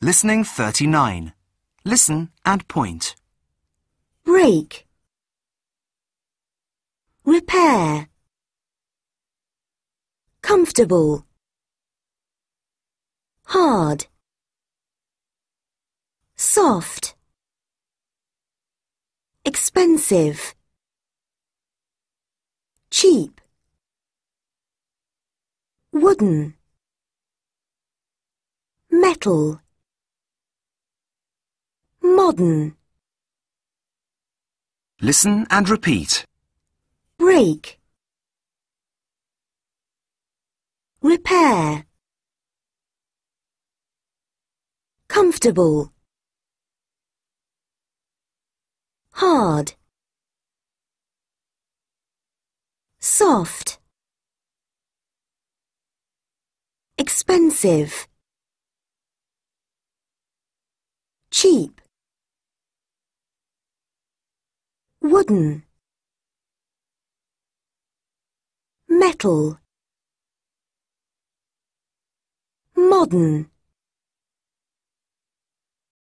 Listening 39. Listen and point. Break. Repair. Comfortable. Hard. Soft. Expensive. Cheap. Wooden. Metal garden. Listen and repeat. Break. Repair. Comfortable. Hard. Soft. Expensive. Cheap. wooden metal modern